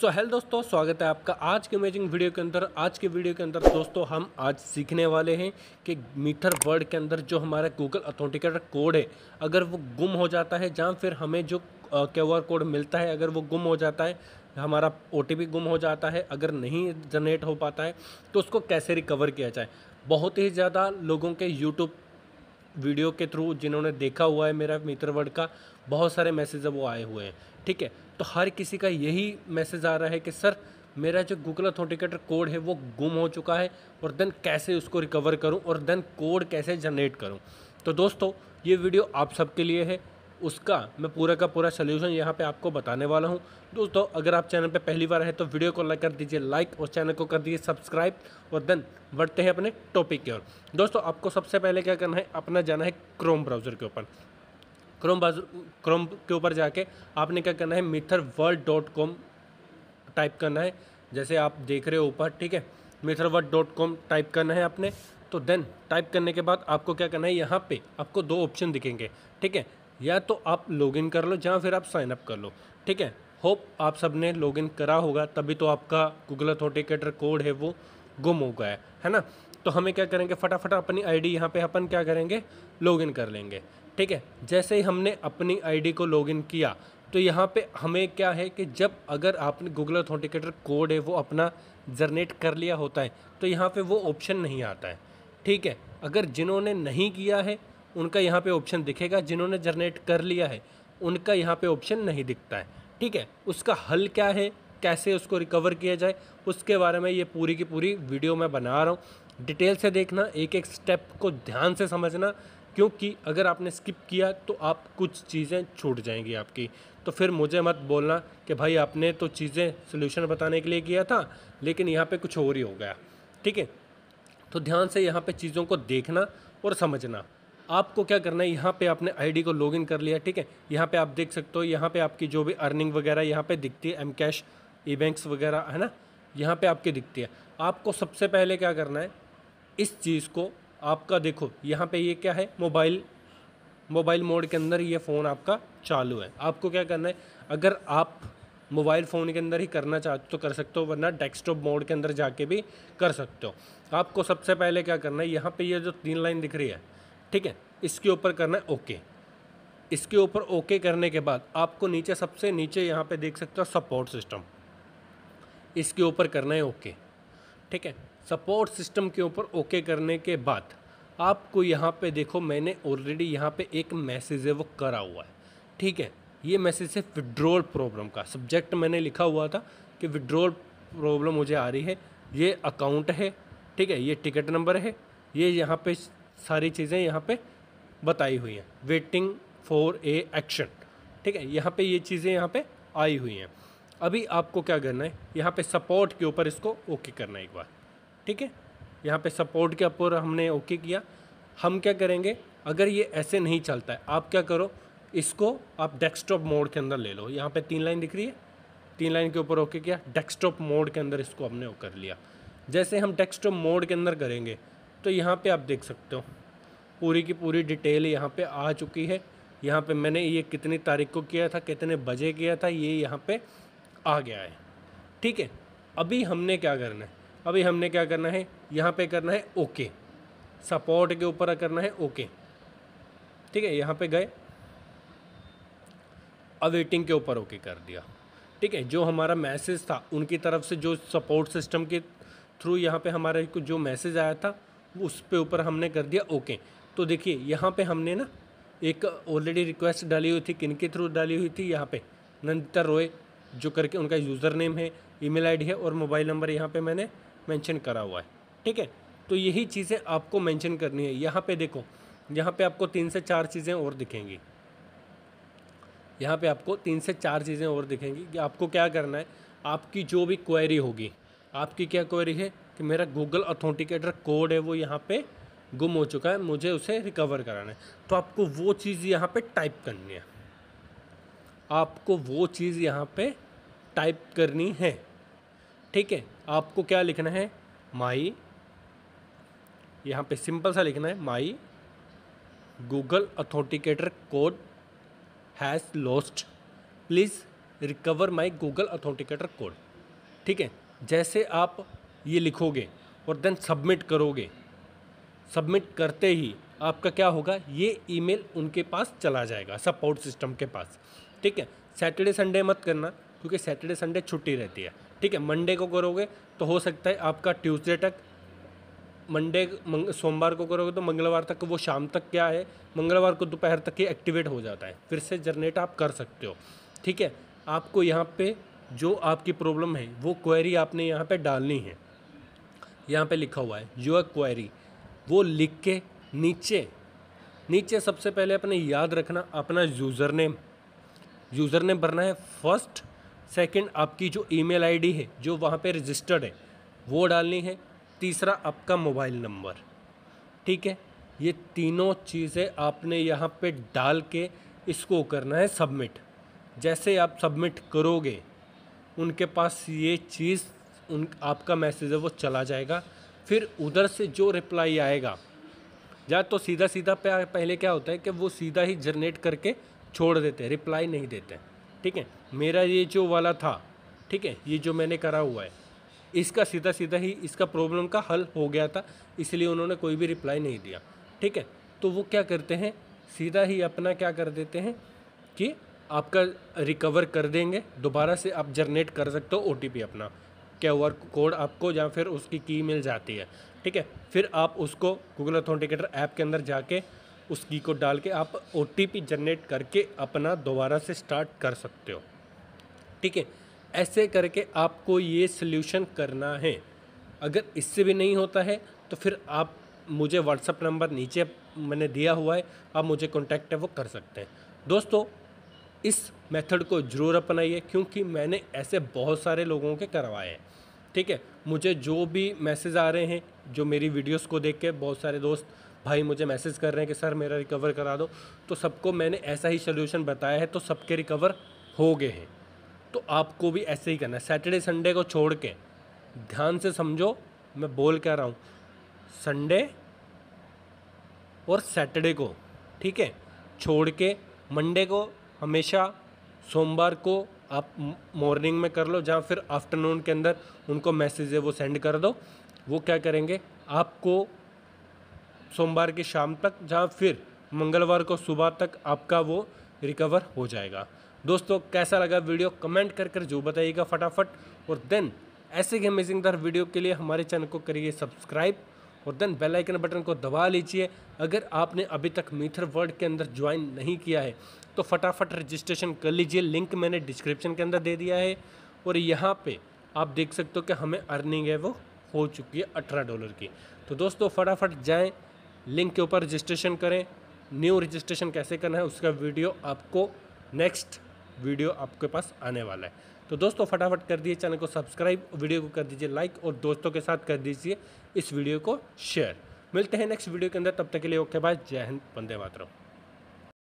सो so, hello दोस्तों स्वागत है आपका आज के अमेजिंग वीडियो के अंदर आज के वीडियो के अंदर दोस्तों हम आज सीखने वाले हैं कि मीटर वर्ड के अंदर जो हमारा गूगल ऑथेंटिकेटर कोड है अगर वो गुम हो जाता है जहाँ फिर हमें जो क्यू आर कोड मिलता है अगर वो गुम हो जाता है हमारा ओ गुम हो जाता है अगर नहीं जनरेट हो पाता है तो उसको कैसे रिकवर किया जाए बहुत ही ज़्यादा लोगों के यूट्यूब वीडियो के थ्रू जिन्होंने देखा हुआ है मेरा मित्र वर्ड का बहुत सारे मैसेज वो आए हुए हैं ठीक है तो हर किसी का यही मैसेज आ रहा है कि सर मेरा जो गूगल अथोटिकेटर कोड है वो गुम हो चुका है और देन कैसे उसको रिकवर करूं और देन कोड कैसे जनरेट करूं तो दोस्तों ये वीडियो आप सबके लिए है उसका मैं पूरा का पूरा सोल्यूशन यहाँ पे आपको बताने वाला हूँ दोस्तों अगर आप चैनल पे पहली बार है तो वीडियो को लाइक कर दीजिए लाइक और चैनल को कर दीजिए सब्सक्राइब और देन बढ़ते हैं अपने टॉपिक की ओर दोस्तों आपको सबसे पहले क्या करना है अपना जाना है क्रोम ब्राउज़र के ऊपर क्रोम बाजू क्रोम के ऊपर जाके आपने क्या करना है मिथर वर्ल्ड डॉट कॉम टाइप करना है जैसे आप देख रहे हो ऊपर ठीक है मिथर वर्ल्ड डॉट कॉम टाइप करना है आपने तो देन टाइप करने के बाद आपको क्या करना है यहाँ पे आपको दो ऑप्शन दिखेंगे ठीक है या तो आप लॉगिन कर लो या फिर आप साइन अप कर लो ठीक है होप आप सब ने लॉगिन करा होगा तभी तो आपका गूगल अथोटिकेटर कोड है वो गुम हो गया है है ना तो हमें क्या करेंगे फटाफट अपनी आईडी यहाँ पर अपन क्या करेंगे लॉगिन कर लेंगे ठीक है जैसे ही हमने अपनी आईडी को लॉगिन किया तो यहाँ पे हमें क्या है कि जब अगर आपने गूगल ऑथेंटिकेटर कोड है वो अपना जनरेट कर लिया होता है तो यहाँ पे वो ऑप्शन नहीं आता है ठीक है अगर जिन्होंने नहीं किया है उनका यहाँ पे ऑप्शन दिखेगा जिन्होंने जनरेट कर लिया है उनका यहाँ पे ऑप्शन नहीं दिखता है ठीक है उसका हल क्या है कैसे उसको रिकवर किया जाए उसके बारे में ये पूरी की पूरी वीडियो मैं बना रहा हूँ डिटेल से देखना एक एक स्टेप को ध्यान से समझना क्योंकि अगर आपने स्किप किया तो आप कुछ चीज़ें छूट जाएंगी आपकी तो फिर मुझे मत बोलना कि भाई आपने तो चीज़ें सोल्यूशन बताने के लिए किया था लेकिन यहाँ पे कुछ और ही हो गया ठीक है तो ध्यान से यहाँ पे चीज़ों को देखना और समझना आपको क्या करना है यहाँ पे आपने आईडी को लॉगिन कर लिया ठीक है यहाँ पे आप देख सकते हो यहाँ पे आपकी जो भी अर्निंग वगैरह यहाँ पे दिखती है एम कैश ई बैंक्स वगैरह है ना यहाँ पे आपकी दिखती है आपको सबसे पहले क्या करना है इस चीज़ को आपका देखो यहाँ पे ये क्या है मोबाइल मोबाइल मोड के अंदर ये फ़ोन आपका चालू है आपको क्या करना है अगर आप मोबाइल फ़ोन के अंदर ही करना चाहते तो कर सकते हो वरना डेस्कटॉप मोड के अंदर जाके भी कर सकते हो आपको सबसे पहले क्या करना है यहाँ पे ये यह जो तीन लाइन दिख रही है ठीक है इसके ऊपर करना है ओके इसके ऊपर ओके करने के बाद आपको नीचे सबसे नीचे यहाँ पर देख सकते हो सपोर्ट सिस्टम इसके ऊपर करना है ओके ठीक है सपोर्ट सिस्टम के ऊपर ओके करने के बाद आपको यहाँ पे देखो मैंने ऑलरेडी यहाँ पे एक मैसेज है वो करा हुआ है ठीक है ये मैसेज है विड्रोल प्रॉब्लम का सब्जेक्ट मैंने लिखा हुआ था कि विड्रोल प्रॉब्लम मुझे आ रही है ये अकाउंट है ठीक है ये टिकट नंबर है ये यहाँ पे सारी चीज़ें यहाँ पे बताई हुई हैं वेटिंग फॉर ए एक्शन ठीक है यहाँ पे ये चीज़ें यहाँ पे आई हुई हैं अभी आपको क्या करना है यहाँ पे सपोर्ट के ऊपर इसको ओके करना है एक बार ठीक है यहाँ पे सपोर्ट के ऊपर हमने ओके किया हम क्या करेंगे अगर ये ऐसे नहीं चलता है आप क्या करो इसको आप डेस्कटॉप मोड के अंदर ले लो यहाँ पे तीन लाइन दिख रही है तीन लाइन के ऊपर ओके किया डेस्कटॉप मोड के अंदर इसको हमने कर लिया जैसे हम डेस्कटॉप मोड के अंदर करेंगे तो यहाँ पर आप देख सकते हो पूरी की पूरी डिटेल यहाँ पर आ चुकी है यहाँ पर मैंने ये कितनी तारीख को किया था कितने बजे किया था ये यहाँ पर आ गया है ठीक है अभी हमने क्या करना है अभी हमने क्या करना है यहाँ पे करना है ओके सपोर्ट के ऊपर करना है ओके ठीक है यहाँ पे गए अवेटिंग के ऊपर ओके कर दिया ठीक है जो हमारा मैसेज था उनकी तरफ से जो सपोर्ट सिस्टम के थ्रू यहाँ पे हमारे को जो मैसेज आया था उस पे ऊपर हमने कर दिया ओके तो देखिए यहाँ पे हमने ना एक ऑलरेडी रिक्वेस्ट डाली हुई थी किन के थ्रू डाली हुई थी यहाँ पे नंदिता रोय जो करके उनका यूज़र नेम है ईमेल आईडी है और मोबाइल नंबर यहाँ पे मैंने मेंशन करा हुआ है ठीक है तो यही चीज़ें आपको मेंशन करनी है यहाँ पे देखो यहाँ पे आपको तीन से चार चीज़ें और दिखेंगी यहाँ पे आपको तीन से चार चीज़ें और दिखेंगी कि आपको क्या करना है आपकी जो भी क्वेरी होगी आपकी क्या क्वेरी है कि मेरा गूगल अथोंटिकेटर कोड है वो यहाँ पर गुम हो चुका है मुझे उसे रिकवर कराना है तो आपको वो चीज़ यहाँ पर टाइप करनी है आपको वो चीज़ यहाँ पर टाइप करनी है ठीक है आपको क्या लिखना है माई यहाँ पे सिंपल सा लिखना है my Google authenticator code has lost please recover my Google authenticator code ठीक है जैसे आप ये लिखोगे और देन सबमिट करोगे सबमिट करते ही आपका क्या होगा ये ईमेल उनके पास चला जाएगा सपोर्ट सिस्टम के पास ठीक है सैटरडे संडे मत करना क्योंकि सैटरडे संडे छुट्टी रहती है ठीक है मंडे को करोगे तो हो सकता है आपका ट्यूसडे तक मंडे सोमवार को करोगे तो मंगलवार तक वो शाम तक क्या है मंगलवार को दोपहर तक ही एक्टिवेट हो जाता है फिर से जनरेट आप कर सकते हो ठीक है आपको यहाँ पे जो आपकी प्रॉब्लम है वो क्वेरी आपने यहाँ पे डालनी है यहाँ पे लिखा हुआ है योर क्वेरी वो लिख के नीचे नीचे सबसे पहले अपने याद रखना अपना यूज़र नेम यूज़र नेम भरना है फर्स्ट सेकंड आपकी जो ईमेल आईडी है जो वहाँ पे रजिस्टर्ड है वो डालनी है तीसरा आपका मोबाइल नंबर ठीक है ये तीनों चीज़ें आपने यहाँ पे डाल के इसको करना है सबमिट जैसे आप सबमिट करोगे उनके पास ये चीज़ उन आपका मैसेज है वो चला जाएगा फिर उधर से जो रिप्लाई आएगा या तो सीधा सीधा पहले क्या होता है कि वो सीधा ही जनरेट करके छोड़ देते हैं रिप्लाई नहीं देते हैं ठीक है मेरा ये जो वाला था ठीक है ये जो मैंने करा हुआ है इसका सीधा सीधा ही इसका प्रॉब्लम का हल हो गया था इसलिए उन्होंने कोई भी रिप्लाई नहीं दिया ठीक है तो वो क्या करते हैं सीधा ही अपना क्या कर देते हैं कि आपका रिकवर कर देंगे दोबारा से आप जनरेट कर सकते हो ओ अपना क्यू कोड आपको या फिर उसकी की मिल जाती है ठीक है फिर आप उसको गूगल अथॉन्टिकेटर ऐप के अंदर जाके उस की को डाल के आप ओ जनरेट करके अपना दोबारा से स्टार्ट कर सकते हो ठीक है ऐसे करके आपको ये सल्यूशन करना है अगर इससे भी नहीं होता है तो फिर आप मुझे व्हाट्सअप नंबर नीचे मैंने दिया हुआ है आप मुझे कॉन्टैक्ट है वो कर सकते हैं दोस्तों इस मेथड को ज़रूर अपनाइए क्योंकि मैंने ऐसे बहुत सारे लोगों के करवाए हैं ठीक है मुझे जो भी मैसेज आ रहे हैं जो मेरी वीडियोस को देख के बहुत सारे दोस्त भाई मुझे मैसेज कर रहे हैं कि सर मेरा रिकवर करा दो तो सबको मैंने ऐसा ही सोल्यूशन बताया है तो सबके रिकवर हो गए हैं तो आपको भी ऐसे ही करना है सैटरडे संडे को छोड़ के ध्यान से समझो मैं बोल कह रहा हूँ संडे और सैटरडे को ठीक है छोड़ के मंडे को हमेशा सोमवार को आप मॉर्निंग में कर लो जहाँ फिर आफ्टरनून के अंदर उनको मैसेज है वो सेंड कर दो वो क्या करेंगे आपको सोमवार की शाम तक जहाँ फिर मंगलवार को सुबह तक आपका वो रिकवर हो जाएगा दोस्तों कैसा लगा वीडियो कमेंट कर कर जो बताइएगा फटाफट और देन ऐसे ही अमेजिंग दर वीडियो के लिए हमारे चैनल को करिए सब्सक्राइब और देन बेल आइकन बटन को दबा लीजिए अगर आपने अभी तक मीथर वर्ल्ड के अंदर ज्वाइन नहीं किया है तो फटाफट रजिस्ट्रेशन कर लीजिए लिंक मैंने डिस्क्रिप्शन के अंदर दे दिया है और यहाँ पर आप देख सकते हो कि हमें अर्निंग है वो हो चुकी है अठारह डॉलर की तो दोस्तों फटाफट जाएँ लिंक के ऊपर रजिस्ट्रेशन करें न्यू रजिस्ट्रेशन कैसे करना है उसका वीडियो आपको नेक्स्ट वीडियो आपके पास आने वाला है तो दोस्तों फटाफट कर दिए चैनल को सब्सक्राइब वीडियो को कर दीजिए लाइक और दोस्तों के साथ कर दीजिए इस वीडियो को शेयर मिलते हैं नेक्स्ट वीडियो के अंदर तब तक के लिए ओके बाय जय हिंद वंदे मातरम